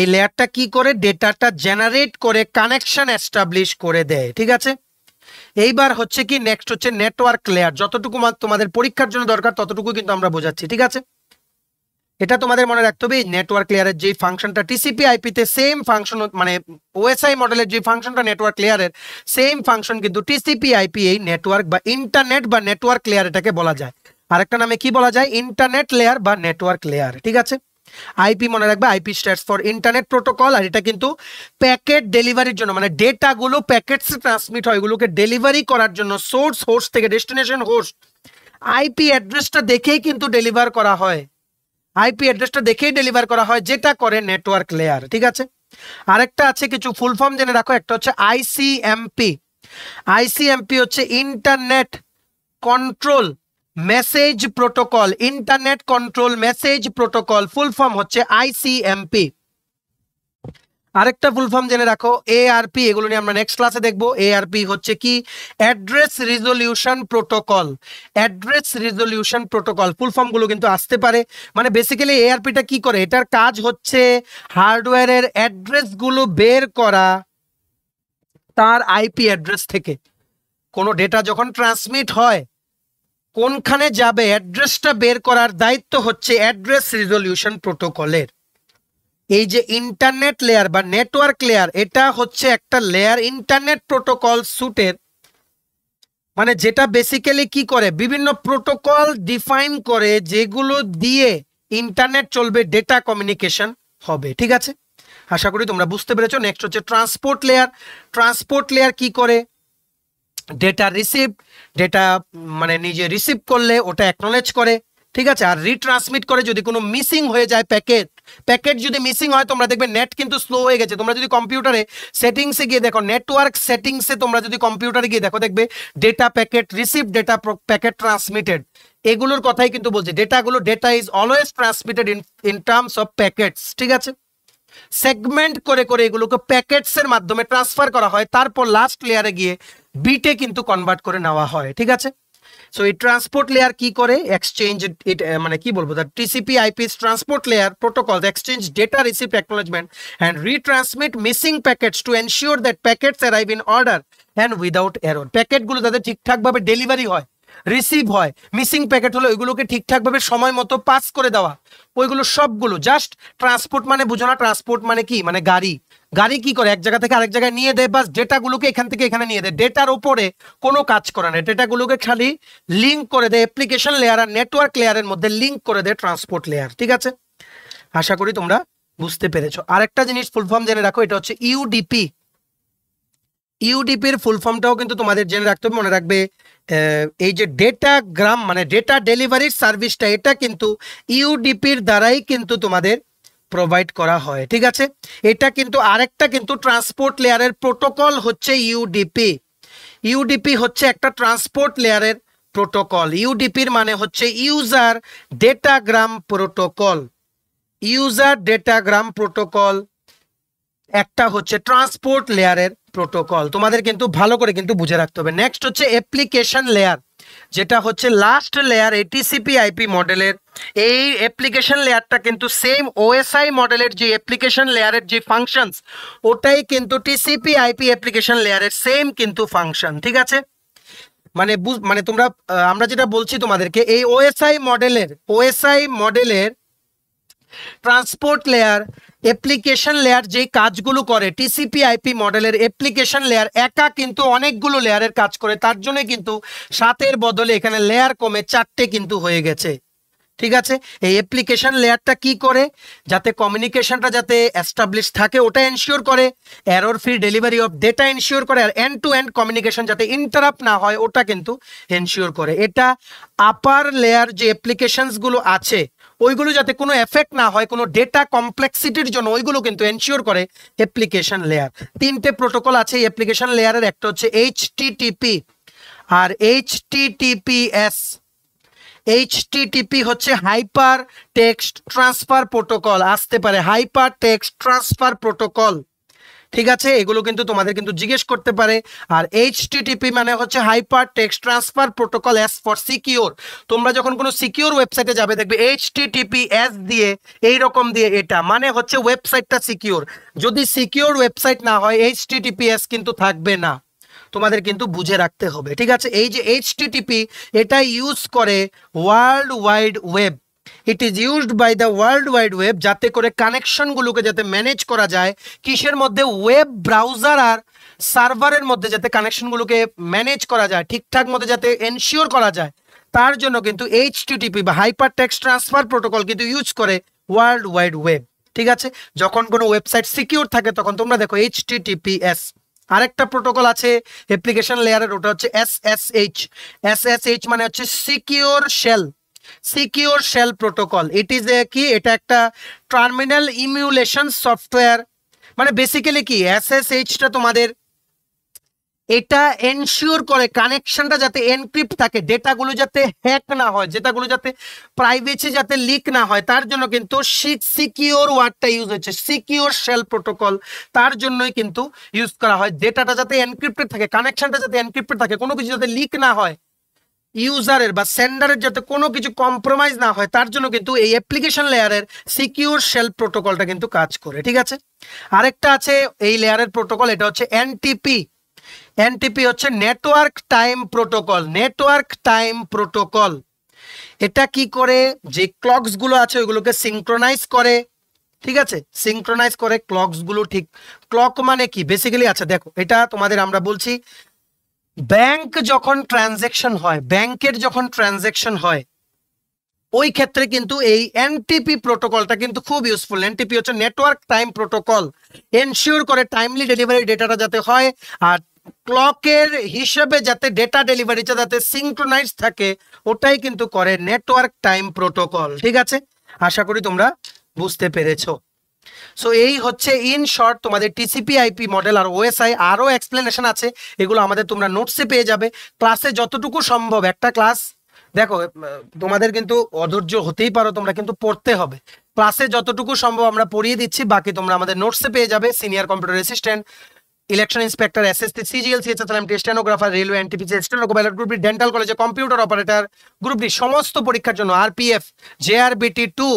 এই লেয়ারটা কি করে ডেটাটা জেনারেট করে কানেকশন এস্টাবলিশ করে দেয় ঠিক আছে এইবার হচ্ছে কি নেক্সট হচ্ছে নেটওয়ার্ক লেয়ার যতটুকু তোমাদের পরীক্ষার জন্য দরকার ততটুকু কিন্তু আমরা বোঝাচ্ছি ঠিক আছে এটা তোমাদের মনে রাখতে হবে নেটওয়ার্ক লেয়ারের যে ফাংশনটা টিসিপি আইপিতে সেম ফাংশন মানে ওএসআই মডেলের যে ফাংশনটা নেটওয়ার্ক লেয়ারের সেম ফাংশন কিন্তু টিসিপি আইপি এই নেটওয়ার্ক বা ইন্টারনেট বা নেটওয়ার্ক লেয়ার এটাকে বলা যায় আরেকটা নামে কি বলা যায় ইন্টারনেট লেয়ার বা নেটওয়ার্ক লেয়ার ঠিক আছে আইপি মনে রাখবে IP stands for internet protocol আর এটা কিন্তু প্যাকেট ডেলিভারির জন্য মানে ডেটাগুলো প্যাকেটস ট্রান্সমিট হয় এগুলোকে ডেলিভারি করার জন্য সোর্স হোস্ট থেকে ডেস্টিনেশন হোস্ট আইপি অ্যাড্রেসটা দেখেই কিন্তু ডেলিভার করা হয় আইপি অ্যাড্রেসটা দেখেই ডেলিভার করা হয় যেটা করে নেটওয়ার্ক লেয়ার ঠিক আছে আরেকটা আছে কিছু ফুল ফর্ম জেনে রাখো একটা হচ্ছে আইসিএমপি আইসিএমপি হচ্ছে internet control message protocol internet control message protocol full form হচ্ছে আইসিএমপি আরেকটা ফুল ফর্ম জেনে রাখো এআরপি এগুলো নিয়ে আমরা নেক্সট ক্লাসে দেখবো এআরপি হচ্ছে কি address resolution protocol address resolution protocol full ফর্মগুলো কিন্তু আসতে পারে মানে বেসিক্যালি এআরপিটা কি করে এটার কাজ হচ্ছে হার্ডওয়্যারের অ্যাড্রেসগুলো বের করা তার আইপি অ্যাড্রেস থেকে কোনো ডেটা যখন ট্রান্সমিট হয় কোনখানে যাবে অ্যাড্রেসটা বের করার দায়িত্ব হচ্ছে অ্যাড্রেস রিজলিউশন প্রোটোকলের এই যে ইন্টারনেট লেয়ার বা নেটওয়ার্ক লেয়ার এটা হচ্ছে একটা লেয়ার ইন্টারনেট প্রোটোকল স্যুটের মানে যেটা বেসিক্যালি কি করে বিভিন্ন প্রোটোকল ডিফাইন করে যেগুলো দিয়ে ইন্টারনেট চলবে ডেটা কমিউনিকেশন হবে ঠিক আছে আশা করি তোমরা বুঝতে পেরেছো নেক্সট হচ্ছে ট্রান্সপোর্ট লেয়ার ট্রান্সপোর্ট লেয়ার কি করে ডেটা রিসিভ ডেটা মানে নিজে রিসিভ করলে ওটা অ্যাকনোলেজ করে ঠিক আছে আর রিট্রান্সমিট করে যদি কোনো মিসিং হয়ে যায় প্যাকেট প্যাকেট যদি মিসিং হয় তোমরা দেখবে নেট কিন্তু স্লো হয়ে গেছে তোমরা যদি কম্পিউটারে সেটিংসে গিয়ে দেখো নেটওয়ার্ক সেটিংসে তোমরা যদি কম্পিউটারে গিয়ে দেখো দেখবে data packet receive data packet transmitted এগুলোর কথাই কিন্তু বলছি ডেটাগুলো data is always transmitted in in terms of packets ঠিক আছে সেগমেন্ট করে করে এগুলোকে প্যাকেটসের মাধ্যমে ট্রান্সফার করা হয় তারপর লাস্ট লেয়ারে গিয়ে বিটে কিন্তু কনভার্ট করে নেওয়া হয় ঠিক আছে সো এই ট্রান্সপোর্ট লেয়ার কি করে এক্সচেঞ্জ মানে কি বলবো the TCP IP's transport layer protocol exchange data receive acknowledgement and retransmit missing packets to ensure that packets arrive in order and without error প্যাকেটগুলো তাদের ঠিকঠাকভাবে ডেলিভারি হয় রিসিভ হয় মিসিং প্যাকেট হলো ওইগুলোকে ঠিকঠাকভাবে সময় মতো পাস করে দেওয়া ওইগুলো সবগুলো জাস্ট ট্রান্সপোর্ট মানে বুঝো না ট্রান্সপোর্ট মানে কি মানে গাড়ি গাড়ি কি করে এক জায়গা থেকে আরেক জায়গায় নিয়ে দেয় বাস ডেটাগুলোকে এখান থেকে এখানে নিয়ে দেয় ডেটার ওপরে কোনো কাজ করে না ডেটাগুলোকে খালি লিঙ্ক করে দেয় অ্যাপ্লিকেশন লেয়ার আর নেটওয়ার্ক লেয়ারের মধ্যে লিঙ্ক করে দেয় ট্রান্সপোর্ট লেয়ার ঠিক আছে আশা করি তোমরা বুঝতে পেরেছো আরেকটা জিনিস ফুল ফর্ম জেনে রাখো এটা হচ্ছে ইউডিপি ইউডিপির ফুল ফর্মটাও কিন্তু তোমাদের জেনে রাখতে হবে মনে রাখবে এই যে ডেটা গ্রাম মানে ডেটা ডেলিভারির সার্ভিসটা এটা কিন্তু ইউডিপির দ্বারাই কিন্তু তোমাদের প্রোভাইড করা হয় ঠিক আছে এটা কিন্তু আরেকটা কিন্তু ট্রান্সপোর্ট লেয়ারের প্রোটোকল হচ্ছে ইউডিপি ইউডিপি হচ্ছে একটা ট্রান্সপোর্ট লেয়ারের প্রোটোকল ইউডিপির মানে হচ্ছে user datagram protocol user datagram protocol একটা হচ্ছে ট্রান্সপোর্ট লেয়ারের প্রোটোকল তোমাদের কিন্তু ভালো করে কিন্তু বুঝে রাখতে হবে নেক্সট হচ্ছে অ্যাপ্লিকেশন লেয়ার যেটা হচ্ছে লাস্ট লেয়ার এই টিসিপি আইপি মডেলের এই অ্যাপ্লিকেশন লেয়ারটা কিন্তু সেম ওএসআই মডেলের যে অ্যাপ্লিকেশন লেয়ারের যে ফাংশনস ওটাই কিন্তু টিসিপি আইপি অ্যাপ্লিকেশন লেয়ারের সেম কিন্তু ফাংশন ঠিক আছে মানে মানে তোমরা আমরা যেটা বলছি তোমাদেরকে এই ওএসআই মডেলের ওএসআই মডেলের ট্রান্সপোর্ট লেয়ার অ্যাপ্লিকেশন লেয়ার যে কাজগুলো করে টিসিপি আইপি মডেলের অ্যাপ্লিকেশন লেয়ার একা কিন্তু অনেকগুলো লেয়ারের কাজ করে তার জন্য কিন্তু সাতের বদলে এখানে লেয়ার কমে চারটে কিন্তু হয়ে গেছে ঠিক আছে এই অ্যাপ্লিকেশন লেয়ারটা কি করে যাতে কমিউনিকেশনটা যাতে অ্যাস্টাবলিশ থাকে ওটা এনশিওর করে error free delivery of data ensure করে আর এন্ড টু এন্ড কমিউনিকেশন যাতে ইন্টারাপ না হয় ওটা কিন্তু এনশিওর করে এটা আপার লেয়ার যে অ্যাপ্লিকেশনসগুলো আছে ওইগুলো যাতে কোনো এফেক্ট না হয় কোনো ডেটা কমপ্লেক্সিটির জন্য ওইগুলো কিন্তু এনশিওর করে অ্যাপ্লিকেশন লেয়ার তিনটে প্রোটোকল আছে এই অ্যাপ্লিকেশন লেয়ারের একটা হচ্ছে এইচ আর এইচটিটিপিএস এইচটিটিপি হচ্ছে হাইপার টেক্সট ট্রান্সফার প্রোটোকল আসতে পারে হাইপার টেক্সট ট্রান্সফার প্রোটোকল ঠিক আছে এগুলো কিন্তু তোমাদের কিন্তু জিজ্ঞেস করতে পারে আর এইচটিটিপি মানে হচ্ছে hyper text transfer protocol as for secure তোমরা যখন কোনো সিকিওর ওয়েবসাইটে যাবে দেখবে এইচটিটিপি অ্যাস দিয়ে এই রকম দিয়ে এটা মানে হচ্ছে ওয়েবসাইটটা সিকিওর যদি সিকিওর ওয়েবসাইট না হয় এইচটিটিপি অ্যাস কিন্তু থাকবে না তোমাদের কিন্তু বুঝে রাখতে হবে ঠিক আছে এই যে এইচটিটিপি এটা ইউজ করে world wide web it is used by the world wide web যাতে করে কানেকশনগুলোকে যাতে ম্যানেজ করা যায় কিসের মধ্যে ওয়েব ব্রাউজার আর সার্ভারের মধ্যে যাতে কানেকশনগুলোকে ম্যানেজ করা যায় ঠিকঠাক মতো যাতে এনশিওর করা যায় তার জন্য কিন্তু এইচ টিপি বা হাইপার টেক্সট ট্রান্সফার প্রোটোকল কিন্তু ইউজ করে ওয়ার্ল্ড ওয়াইড ওয়েব ঠিক আছে যখন কোনো ওয়েবসাইট সিকিউর থাকে তখন তোমরা দেখো এইচ টিটিপিএস আরেকটা প্রোটোকল আছে অ্যাপ্লিকেশন লেয়ারের ওটা হচ্ছে S S H S S H মানে হচ্ছে secure shell secure shell protocol it is a কি এটা একটা টার্মিনাল ইমিউলেশন সফটওয়্যার মানে বেসিক্যালি কি এস এইচটা তোমাদের এটা এনশিওর করে কানেকশনটা যাতে এনক্রিপ্ট থাকে ডেটাগুলো যাতে হ্যাক না হয় যেটাগুলো যাতে প্রাইভেসি যাতে লিক না হয় তার জন্য কিন্তু সিকিওর ওয়ার্ডটা ইউজ হচ্ছে সিকিওর শেল প্রোটোকল তার জন্যই কিন্তু ইউজ করা হয় ডেটাটা যাতে এনক্রিপ্টেড থাকে কানেকশনটা যাতে এনক্রিপ্টেড থাকে কোনো কিছু যাতে লিক না হয় ইউজারের বা সেন্ডারের যাতে কোনো কিছু কম্প্রোমাইজ না হয় তার জন্য কিন্তু এই অ্যাপ্লিকেশন লেয়ারের সিকিউর শেল প্রোটোকলটা কিন্তু কাজ করে ঠিক আছে আরেকটা আছে এই লেয়ারের প্রোটোকল এটা হচ্ছে এনটিপি এনটিপি হচ্ছে network time protocol network time protocol এটা কি করে যে ক্লকসগুলো আছে ওইগুলোকে সিঙ্ক্রোনাইজ করে ঠিক আছে সিঙ্ক্রোনাইজ করে ক্লকসগুলো ঠিক ক্লক মানে কি বেসিক্যালি আচ্ছা দেখো এটা তোমাদের আমরা বলছি ব্যাংক যখন ট্রানজেকশন হয় ব্যাংকের যখন ট্রানজেকশন হয় ওই ক্ষেত্রে কিন্তু এই এনটিপি প্রোটোকলটা কিন্তু খুব ইউজফুল এনটিপি হচ্ছে নেটওয়ার্ক টাইম প্রোটোকল এনশিওর করে টাইমলি ডেলিভারি ডেটাটা যাতে হয় আর ক্লকের হিসেবে যাতে ডেটা ডেলিভারিটা যাতে সিঙ্ক্রোনাইজ থাকে ওটাই কিন্তু করে নেটওয়ার্ক টাইম প্রোটোকল ঠিক আছে আশা করি তোমরা বুঝতে পেরেছো সো এই হচ্ছে ইন শর্ট তোমাদের টিসিপি আইপি মডেল আর ওএসআই আরও এক্সপ্লেনেশন আছে এগুলো আমাদের তোমরা নোটসে পেয়ে যাবে ক্লাসে যতটুকু সম্ভব একটা ক্লাস দেখো তোমাদের কিন্তু অধৈর্য হতেই পারো তোমরা কিন্তু পড়তে হবে ক্লাসে যতটুকু সম্ভব আমরা পড়িয়ে দিচ্ছি বাকি তোমরা আমাদের নোটসে পেয়ে যাবে senior computer assistant election inspector SSC CGL CHSLM stenographer railway NTPC stenographer ballot group D dental কলেজে কম্পিউটার অপারেটর গ্রুপ ডি সমস্ত পরীক্ষার জন্য RPF JRBT to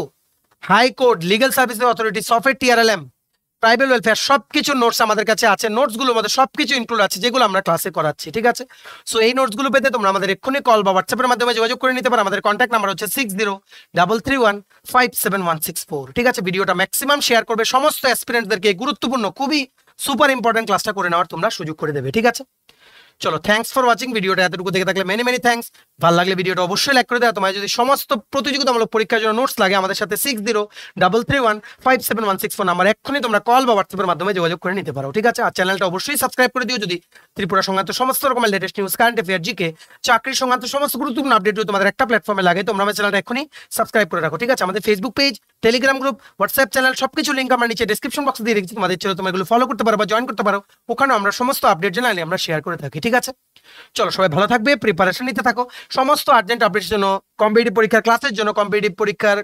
high court legal service authority সফের টিআরএলএম ট্রাইবেল ওয়েলফেয়ার সবকিছু নোটস আমাদের কাছে আছে নোটসগুলো আমাদের সব কিছু ইনক্লুড আছে যেগুলো আমরা ক্লাসে করাচ্ছি ঠিক আছে সো এই নোটসগুলো পেতে তোমরা আমাদের এক্ষুনি কল বা হোয়াটসঅ্যাপের মাধ্যমে যোগাযোগ করে নিতে পারো আমাদের কন্ট্যাক্ট নাম্বার হচ্ছে six zero double three one five seven one six four ঠিক আছে ভিডিওটা ম্যাক্সিমাম শেয়ার করবে সমস্ত অ্যাসপিরেন্টদেরকে গুরুত্বপূর্ণ খুবই সুপার ইম্পর্টেন্ট ক্লাসটা করে নেওয়ার তোমরা সুযোগ করে দেবে ঠিক আছে চলো থ্যাংকস ফর ওয়াচিং ভিডিওটা এতটুকু দেখে থাকলে মেনি মেনি থ্যাংকস ভালো লাগলে ভিডিওটা অবশ্যই লাইক করে দেওয়া তোমায় যদি সমস্ত প্রতিযোগিতামূলক পরীক্ষার জন্য নোটস লাগে আমাদের সাথে six zero double three one five seven one six four number এক্ষুনি তোমরা কল বা হোয়াটসঅ্যাপের মাধ্যমে যোগাযোগ করে নিতে পারো ঠিক আছে আর চ্যানেলটা অবশ্যই সাবস্ক্রাইব করে দিও যদি ত্রিপুরা সংক্রান্ত সমস্ত রকমের latest news current affair GK চাকরি সংক্রান্ত সমস্ত গুরুত্বপূর্ণ যদি তোমাদের একটা প্ল্যাটফর্মে লাগে তোমরা আমার চ্যানেলটা এক্ষুনি সাবস্ক্রাইব করে রাখো ঠিক আছে আমাদের Facebook page Telegram group WhatsApp channel সব কিছু লিঙ্ক আমরা নিচে ডিসক্রিপশন বক্সে দিয়ে রেখেছি তোমাদের ছিল তোমরা এগুলো ফলো করতে পারো বা জয়েন করতে পারো ওখানেও আমরা সমস্ত আপডেট জানালে আমরা শেয়ার করে থাকি ঠিক আছে চলো সবাই ভালো থাকবে প্রিপারেশন নিতে থাকো সমস্ত আর্জেন্ট আপডেটের জন্য কম্পিটিভ পরীক্ষার ক্লাসের জন্য কম্পিটিভ পরীক্ষার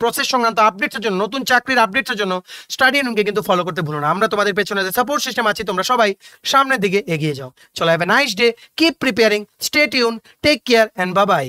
প্রসেস সংক্রান্ত আপডেটের জন্য নতুন চাকরির আপডেটের জন্য স্টাডি রুমকে কিন্তু ফলো করতে ভুলো না আমরা তোমাদের পেছনে যে সাপোর্ট সিস্টেম আছি তোমরা সবাই সামনের দিকে এগিয়ে যাও চলো have a nice day keep preparing stay tune take care and বাবাই